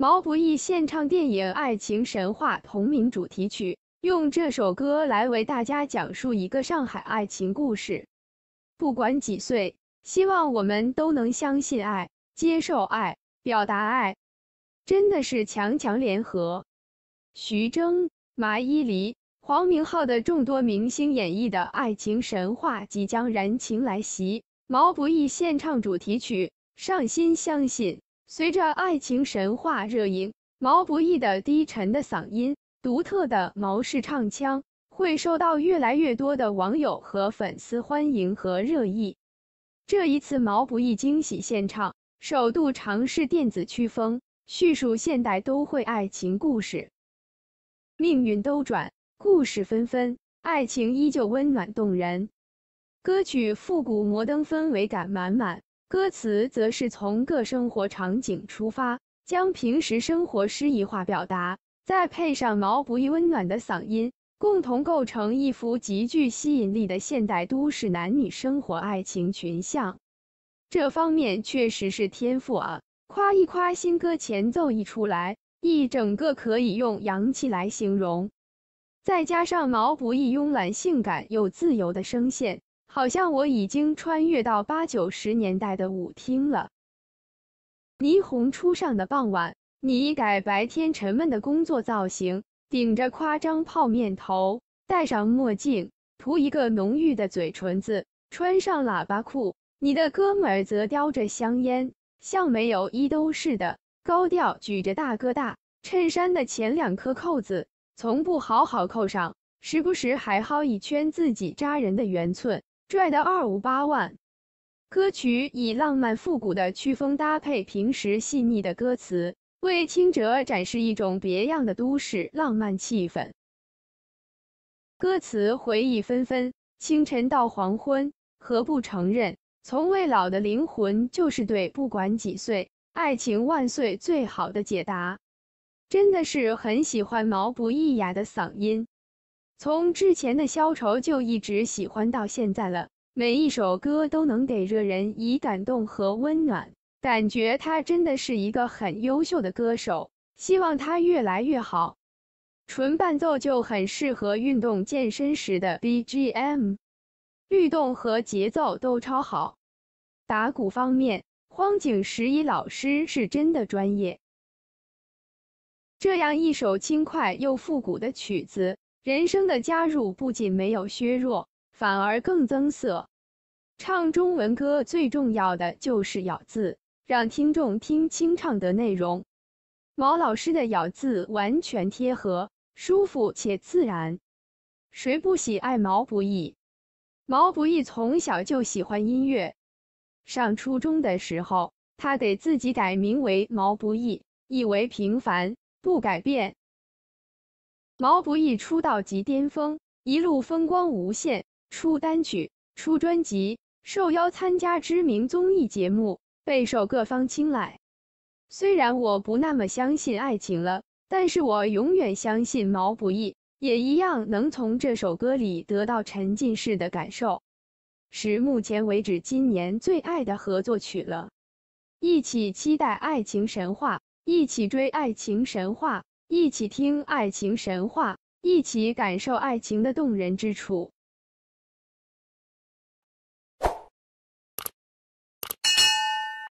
毛不易献唱电影《爱情神话》同名主题曲，用这首歌来为大家讲述一个上海爱情故事。不管几岁，希望我们都能相信爱、接受爱、表达爱。真的是强强联合，徐峥、马伊琍、黄明昊的众多明星演绎的《爱情神话》即将燃情来袭。毛不易献唱主题曲，上心相信。随着爱情神话热映，毛不易的低沉的嗓音、独特的毛氏唱腔会受到越来越多的网友和粉丝欢迎和热议。这一次，毛不易惊喜献唱，首度尝试电子曲风，叙述现代都会爱情故事。命运兜转，故事纷纷，爱情依旧温暖动人。歌曲复古摩登，氛围感满满。歌词则是从各生活场景出发，将平时生活诗意化表达，再配上毛不易温暖的嗓音，共同构成一幅极具吸引力的现代都市男女生活爱情群像。这方面确实是天赋啊，夸一夸新歌前奏一出来，一整个可以用洋气来形容，再加上毛不易慵懒性感又自由的声线。好像我已经穿越到八九十年代的舞厅了。霓虹初上的傍晚，你一改白天沉闷的工作造型，顶着夸张泡面头，戴上墨镜，涂一个浓郁的嘴唇子，穿上喇叭裤。你的哥们儿则叼着香烟，像没有衣兜似的，高调举着大哥大，衬衫的前两颗扣子从不好好扣上，时不时还薅一圈自己扎人的圆寸。拽的二五八万。歌曲以浪漫复古的曲风搭配平时细腻的歌词，为听者展示一种别样的都市浪漫气氛。歌词回忆纷纷，清晨到黄昏，何不承认从未老的灵魂，就是对不管几岁，爱情万岁最好的解答。真的是很喜欢毛不易雅的嗓音。从之前的消愁就一直喜欢到现在了，每一首歌都能给热人以感动和温暖，感觉他真的是一个很优秀的歌手，希望他越来越好。纯伴奏就很适合运动健身时的 BGM，律动和节奏都超好。打鼓方面，荒井十一老师是真的专业。这样一首轻快又复古的曲子。人生的加入不仅没有削弱，反而更增色。唱中文歌最重要的就是咬字，让听众听清唱的内容。毛老师的咬字完全贴合，舒服且自然。谁不喜爱毛不易？毛不易从小就喜欢音乐。上初中的时候，他给自己改名为毛不易，意为平凡不改变。毛不易出道即巅峰，一路风光无限，出单曲、出专辑，受邀参加知名综艺节目，备受各方青睐。虽然我不那么相信爱情了，但是我永远相信毛不易，也一样能从这首歌里得到沉浸式的感受，是目前为止今年最爱的合作曲了。一起期待爱情神话，一起追爱情神话。一起听爱情神话，一起感受爱情的动人之处。